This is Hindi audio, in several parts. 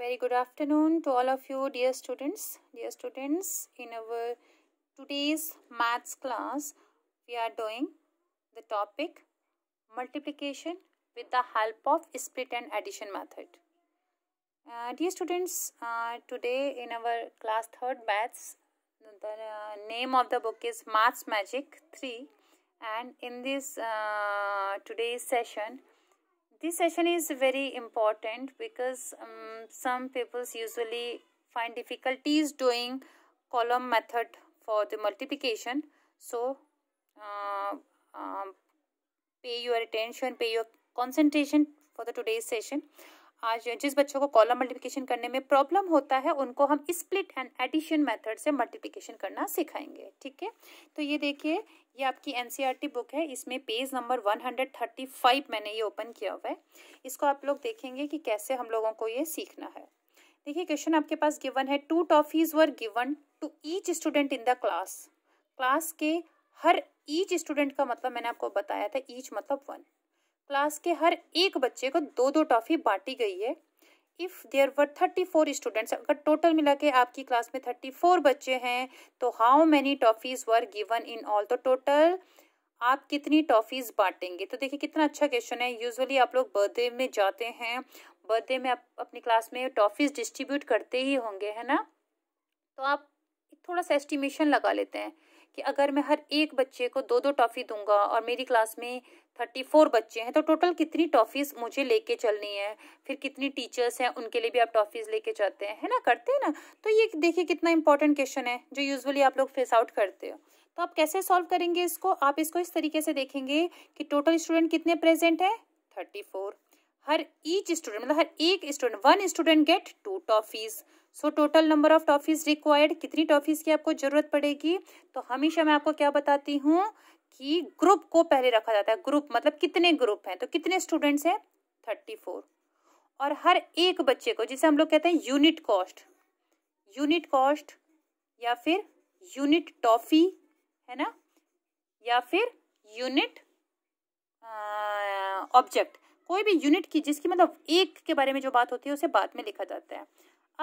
very good afternoon to all of you dear students dear students in our today's maths class we are doing the topic multiplication with the help of split and addition method uh, dear students uh, today in our class third maths the uh, name of the book is maths magic 3 and in this uh, today's session this session is very important because um, some people usually find difficulties doing column method for the multiplication so uh, um, pay your attention pay your concentration for the today's session आज जिस बच्चों को कॉलम मल्टीप्लिकेशन करने में प्रॉब्लम होता है उनको हम स्प्लिट एंड एडिशन मेथड से मल्टीप्लिकेशन करना सिखाएंगे ठीक है तो ये देखिए ये आपकी एन बुक e है इसमें पेज नंबर 135 मैंने ये ओपन किया हुआ है इसको आप लोग देखेंगे कि कैसे हम लोगों को ये सीखना है देखिए क्वेश्चन आपके पास गिवन है two toffees were given to each student in the class class के हर ईच स्टूडेंट का मतलब मैंने आपको बताया था ईच मतलब वन क्लास के हर एक बच्चे को दो दो टॉफ़ी बांटी गई है if there were thirty four students अगर टोटल मिला के आपकी क्लास में थर्टी फोर बच्चे हैं तो how many toffees were given in all तो टोटल आप कितनी टॉफ़ीज़ बांटेंगे तो देखिए कितना अच्छा क्वेश्चन है यूजुअली आप लोग बर्थडे में जाते हैं बर्थडे में आप अपनी क्लास में टॉफ़ीज़ डिस्ट्रीब्यूट करते ही होंगे है ना तो आप थोड़ा सा एस्टिमेशन लगा लेते हैं कि अगर मैं हर एक बच्चे को दो दो टॉफ़ी दूंगा और मेरी क्लास में थर्टी फोर बच्चे हैं तो टोटल कितनी टॉफ़ीज़ मुझे लेके चलनी है फिर कितनी टीचर्स हैं उनके लिए भी आप टॉफ़ीज़ लेके जाते हैं है ना करते हैं ना तो ये देखिए कितना इंपॉर्टेंट क्वेश्चन है जो यूजली आप लोग फेस आउट करते हो तो आप कैसे सॉल्व करेंगे इसको आप इसको इस तरीके से देखेंगे कि टोटल स्टूडेंट कितने प्रेजेंट है थर्टी फोर हर ईच स्टूडेंट मतलब हर एक student one student get two toffees so total number of toffees required कितनी टॉफीज की आपको जरूरत पड़ेगी तो हमेशा मैं आपको क्या बताती हूँ कि ग्रुप को पहले रखा जाता है ग्रुप मतलब कितने ग्रुप हैं तो कितने स्टूडेंट्स हैं थर्टी फोर और हर एक बच्चे को जिसे हम लोग कहते हैं यूनिट कॉस्ट यूनिट कॉस्ट या फिर यूनिट टॉफी है ना या फिर यूनिट ऑब्जेक्ट कोई भी यूनिट की जिसकी मतलब एक के बारे में जो बात होती है उसे बाद में लिखा जाता है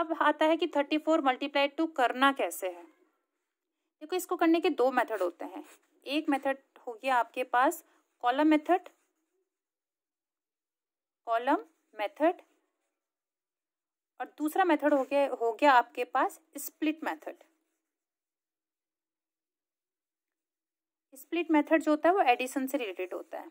अब आता है कि थर्टी फोर मल्टीप्लाई टू करना कैसे है देखो इसको करने के दो मेथड होते हैं एक मेथड हो गया आपके पास कॉलम मेथड कॉलम मेथड और दूसरा मेथड हो गया हो गया आपके पास स्प्लिट मेथड स्प्लिट मेथड जो होता है वो एडिशन से रिलेटेड होता है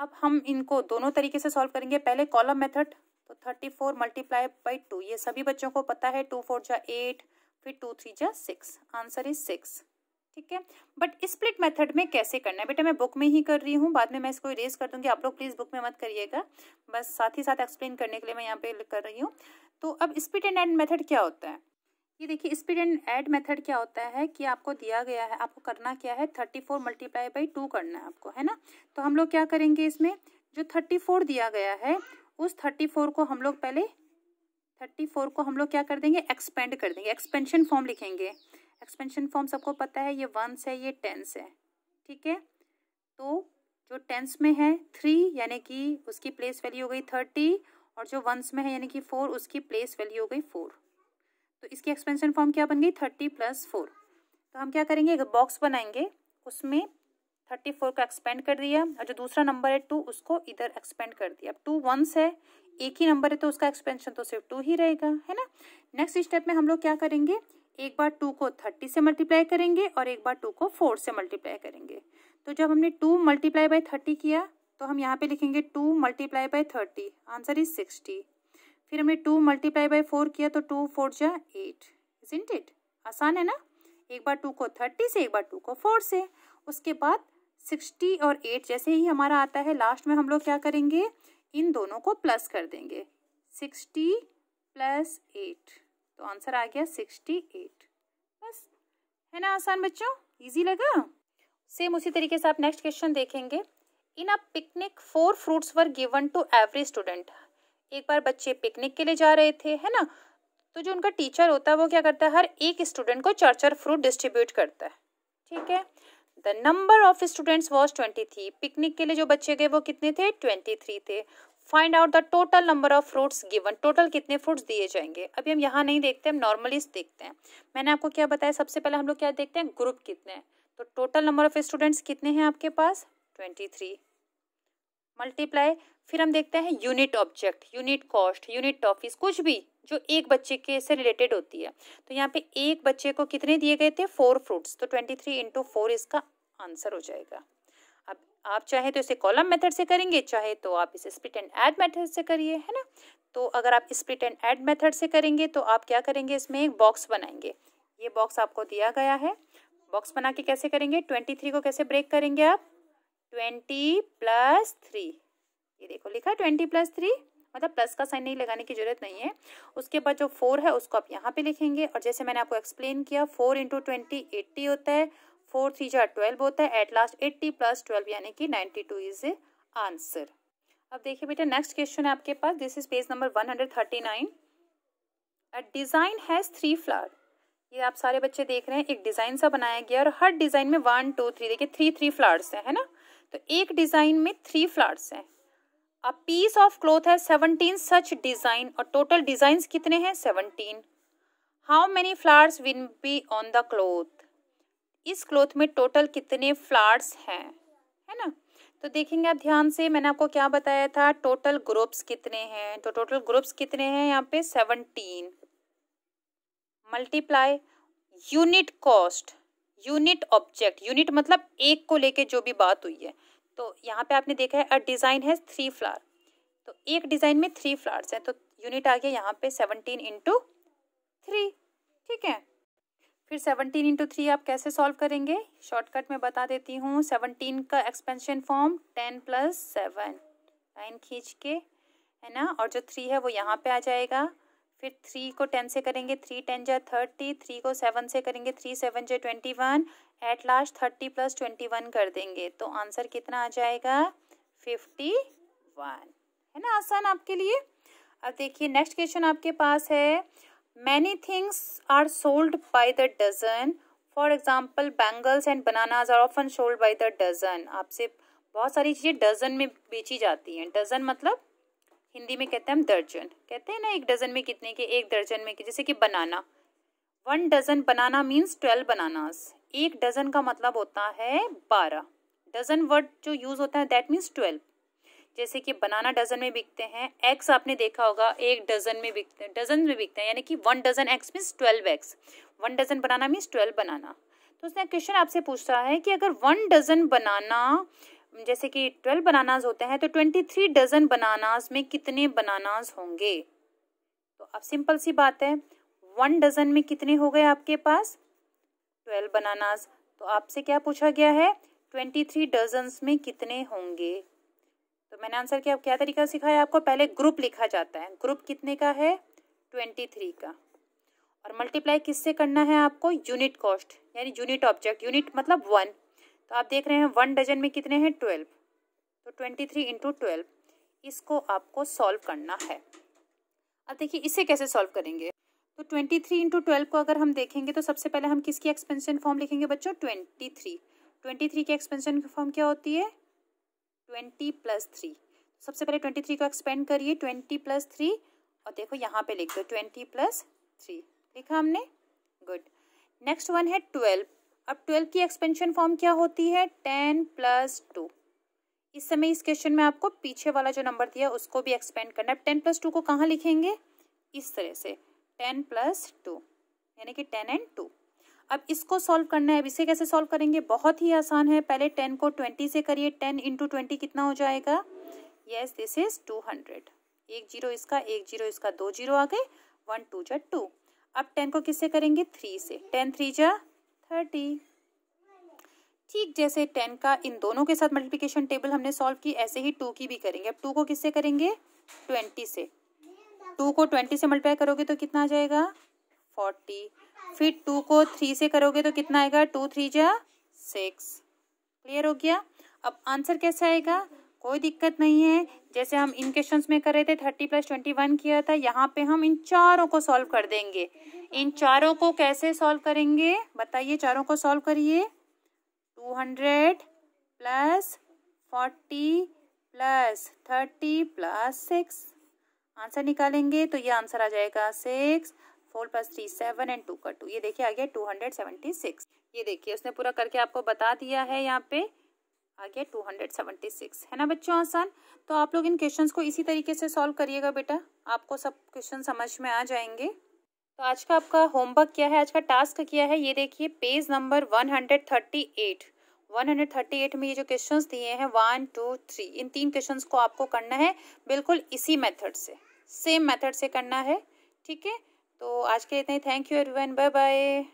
अब हम इनको दोनों तरीके से सॉल्व करेंगे पहले कॉलम मेथड तो thirty four multiply by two ये सभी बच्चों को पता है टू फोर जा एट फिर टू थ्री जा सिक्स आंसर इज सिक्स ठीक है बट स्प्लिट मेथड में कैसे करना है बेटा मैं बुक में ही कर रही हूँ बाद में मैं इसको इरेज कर दूंगी आप लोग प्लीज़ बुक में मत करिएगा बस साथ ही साथ एक्सप्लेन करने के लिए मैं यहाँ पे कर रही हूँ तो अब स्पीड एंड एंड मेथड क्या होता है ये देखिए स्पीड एंड एड मेथड क्या होता है कि आपको दिया गया है आपको करना क्या है thirty four multiply by two करना है आपको है ना तो हम लोग क्या करेंगे इसमें जो थर्टी फोर दिया गया है उस थर्टी फोर को हम लोग पहले थर्टी फोर को हम लोग क्या कर देंगे एक्सपेंड कर देंगे एक्सपेंशन फॉर्म लिखेंगे एक्सपेंशन फॉर्म सबको पता है ये वंस है ये टेंस है ठीक है तो जो टेंस में है थ्री यानी कि उसकी प्लेस वैल्यू हो गई थर्टी और जो वंस में है यानी कि फोर उसकी प्लेस वैल्यू हो गई फोर तो इसकी एक्सपेंशन फॉर्म क्या बन गई थर्टी प्लस फोर तो हम क्या करेंगे एक बॉक्स बनाएंगे उसमें थर्टी फोर को एक्सपेंड कर दिया और जो दूसरा नंबर है टू उसको इधर एक्सपेंड कर दिया अब टू वंस है एक ही नंबर है तो उसका एक्सपेंशन तो सिर्फ टू ही रहेगा है ना नेक्स्ट स्टेप में हम लोग क्या करेंगे एक बार टू को थर्टी से मल्टीप्लाई करेंगे और एक बार टू को फोर से मल्टीप्लाई करेंगे तो जब हमने टू मल्टीप्लाई बाई थर्टी किया तो हम यहाँ पे लिखेंगे two multiply by thirty answer is sixty फिर हमने टू मल्टीप्लाई बाई फोर किया तो टू फोर जा एट इज इट आसान है ना एक बार टू को थर्टी से एक बार टू को फोर से उसके बाद सिक्सटी और एट जैसे ही हमारा आता है लास्ट में हम लोग क्या करेंगे इन दोनों को प्लस कर देंगे सिक्सटी प्लस एट तो आंसर आ गया सिक्सटी एट बस है ना आसान बच्चों इजी लगा सेम उसी तरीके से आप नेक्स्ट क्वेश्चन देखेंगे in a picnic four fruits were given to every student एक बार बच्चे पिकनिक के लिए जा रहे थे है ना तो जो उनका टीचर होता है वो क्या करता है हर एक स्टूडेंट को चार चार फ्रूट डिस्ट्रीब्यूट करता है ठीक है the number of students was twenty three picnic के लिए जो बच्चे गए वो कितने थे ट्वेंटी थ्री थे find out the total number of fruits given total कितने फ्रूट्स दिए जाएंगे अभी हम यहाँ नहीं देखते हम नॉर्मली देखते हैं मैंने आपको क्या बताया सबसे पहले हम लोग क्या देखते हैं ग्रुप कितने हैं तो टोटल नंबर ऑफ स्टूडेंट्स कितने हैं आपके पास ट्वेंटी थ्री मल्टीप्लाई फिर हम देखते हैं unit object unit cost unit toffees कुछ भी जो एक बच्चे के से रिलेटेड होती है तो यहाँ पे एक बच्चे को कितने दिए गए थे फोर फ्रूट्स तो ट्वेंटी थ्री इंटू फोर इसका आंसर हो जाएगा अब आप चाहे तो इसे कॉलम मेथड से करेंगे चाहे तो आप इसे स्प्लिट एंड ऐड मेथड से करिए है ना तो अगर आप स्प्लिट एंड ऐड मेथड से करेंगे तो आप क्या करेंगे इसमें एक बॉक्स बनाएंगे ये बॉक्स आपको दिया गया है बॉक्स बना के कैसे करेंगे ट्वेंटी थ्री को कैसे ब्रेक करेंगे आप ट्वेंटी प्लस थ्री ये देखो लिखा ट्वेंटी प्लस थ्री मतलब प्लस का साइन नहीं लगाने की जरूरत नहीं है उसके बाद जो फोर है उसको आप यहाँ पे लिखेंगे और जैसे मैंने आपको एक्सप्लेन किया फोर इंटू ट्वेंटी एट्टी होता है फोर थ्री जा ट्वेल्व होता है at last eighty plus twelve यानी कि नाइन्टी टू इज आंसर अब देखिए बेटा नेक्स्ट क्वेश्चन है आपके पास this is page number one hundred thirty nine a design has three flower ये आप सारे बच्चे देख रहे हैं एक डिज़ाइन सा बनाया गया और हर डिज़ाइन में वन टू थ्री देखिए थ्री थ्री फ्लावर्स हैं है ना तो एक डिज़ाइन में थ्री फ्लावर्स हैं अ पीस ऑफ क्लोथ है सेवनटीन सच डिज़ाइन और टोटल डिजाइन कितने हैं seventeen how many flowers will be on the cloth इस क्लोथ में टोटल कितने फ्लावर्स हैं है ना तो देखेंगे आप ध्यान से मैंने आपको क्या बताया था टोटल ग्रुप्स कितने हैं तो टोटल ग्रुप्स कितने हैं यहाँ पे seventeen multiply unit cost unit object unit मतलब एक को लेके जो भी बात हुई है तो यहाँ पे आपने देखा है अ डिज़ाइन है थ्री फ्लावर तो एक डिज़ाइन में थ्री फ्लावर्स हैं तो यूनिट आ गया यहाँ पे सेवनटीन इंटू थ्री ठीक है फिर सेवनटीन इंटू थ्री आप कैसे सॉल्व करेंगे शॉर्टकट में बता देती हूँ सेवनटीन का expansion form ten plus seven line खींच के है ना और जो थ्री है वो यहाँ पे आ जाएगा फिर थ्री को टेन से करेंगे थ्री टेन जा थर्टी थ्री को सेवन से करेंगे थ्री सेवन जा twenty one at last thirty plus twenty one कर देंगे तो आंसर कितना आ जाएगा फिफ्टी वन है ना आसान आपके लिए अब देखिए नेक्स्ट क्वेश्चन आपके पास है many things are sold by the dozen for example bangles and bananas are often sold by the dozen आपसे बहुत सारी चीज़ें डजन में बेची जाती हैं डजन मतलब हिंदी में कहते हैं हम दर्जन कहते हैं ना एक डजन में कितने के एक दर्जन में के जैसे कि banana one dozen banana means twelve bananas एक डजन का मतलब होता है बारह डजन वर्ड जो यूज़ होता है दैट मीन्स ट्वेल्व जैसे कि बनाना डजन में बिकते हैं एक्स आपने देखा होगा एक डजन में बिकते हैं डजन में बिकते हैं यानी कि one dozen X means twelve X one dozen banana means twelve banana तो उसने क्वेश्चन आपसे पूछ रहा है कि अगर वन डजन बनाना जैसे कि ट्वेल्व बनानाज होते हैं तो ट्वेंटी थ्री डजन बनानाज में कितने बनानाज होंगे तो अब सिंपल सी बात है वन डजन में कितने हो गए आपके पास ट्वेल्व बनानाज तो आपसे क्या पूछा गया है ट्वेंटी थ्री डजन में कितने होंगे मैंने आंसर किया क्या तरीका सिखाया आपको पहले ग्रुप लिखा जाता है ग्रुप कितने का है ट्वेंटी थ्री का और मल्टीप्लाई किससे करना है आपको यूनिट कॉस्ट यानी यूनिट ऑब्जेक्ट यूनिट मतलब वन तो आप देख रहे हैं वन डजन में कितने हैं ट्वेल्व तो ट्वेंटी थ्री इंटू ट्वेल्व इसको आपको सॉल्व करना है अब देखिए इसे कैसे सॉल्व करेंगे तो ट्वेंटी थ्री इंटू ट्वेल्व को अगर हम देखेंगे तो सबसे पहले हम किसकी एक्सपेंशन फॉर्म लिखेंगे बच्चों ट्वेंटी थ्री ट्वेंटी थ्री की एक्सपेंशन फॉर्म क्या होती है ट्वेंटी प्लस थ्री सबसे पहले ट्वेंटी थ्री को एक्सपेंड करिए ट्वेंटी प्लस थ्री और देखो यहाँ पे लिख दो ट्वेंटी प्लस थ्री लिखा हमने गुड नेक्स्ट वन है ट्वेल्व अब ट्वेल्व की एक्सपेंशन फॉर्म क्या होती है टेन प्लस टू इस समय इस क्वेश्चन में आपको पीछे वाला जो नंबर दिया उसको भी एक्सपेंड करना टेन प्लस टू को कहाँ लिखेंगे इस तरह से टेन प्लस टू यानी कि टेन एंड टू अब इसको सॉल्व करना है अब इसे कैसे सॉल्व करेंगे बहुत ही आसान है पहले टेन को ट्वेंटी से करिए टेन इंटू ट्वेंटी कितना हो जाएगा yes this is two hundred एक जीरो इसका एक जीरो इसका दो जीरो आ गए वन टू जा टू अब टेन को किससे करेंगे थ्री से टेन थ्री जा थर्टी ठीक जैसे टेन का इन दोनों के साथ मल्टीप्लीकेशन टेबल हमने सॉल्व की ऐसे ही टू की भी करेंगे अब टू को किससे करेंगे ट्वेंटी से टू को ट्वेंटी से मल्टीप्लाई करोगे तो कितना आ जाएगा फोर्टी फिर टू को थ्री से करोगे तो कितना आएगा टू थ्री जा सिक्स क्लियर हो गया अब आंसर कैसे आएगा कोई दिक्कत नहीं है जैसे हम इन क्वेश्चन में कर रहे थे थर्टी प्लस ट्वेंटी वन किया था यहाँ पे हम इन चारों को सॉल्व कर देंगे इन चारों को कैसे सॉल्व करेंगे बताइए चारों को सॉल्व करिए two hundred plus forty plus thirty plus six answer निकालेंगे तो ये आंसर आ जाएगा six four plus three seven and two का टू ये देखिए आ गया टू हंड्रेड सेवेंटी सिक्स ये देखिए उसने पूरा करके आपको बता दिया है यहाँ पे आ गया टू हंड्रेड सेवेंटी सिक्स है ना बच्चों आसान तो आप लोग इन क्वेश्चन को इसी तरीके से सॉल्व करिएगा बेटा आपको सब क्वेश्चन समझ में आ जाएंगे तो आज का आपका होमवर्क क्या है आज का टास्क क्या है ये देखिए page number one hundred thirty eight one hundred thirty eight में ये जो क्वेश्चन दिए हैं वन टू थ्री इन तीन क्वेश्चन को आपको करना है बिल्कुल इसी मेथड से सेम मेथड से करना है ठीक है तो आज के लिए इतना ही thank you everyone bye bye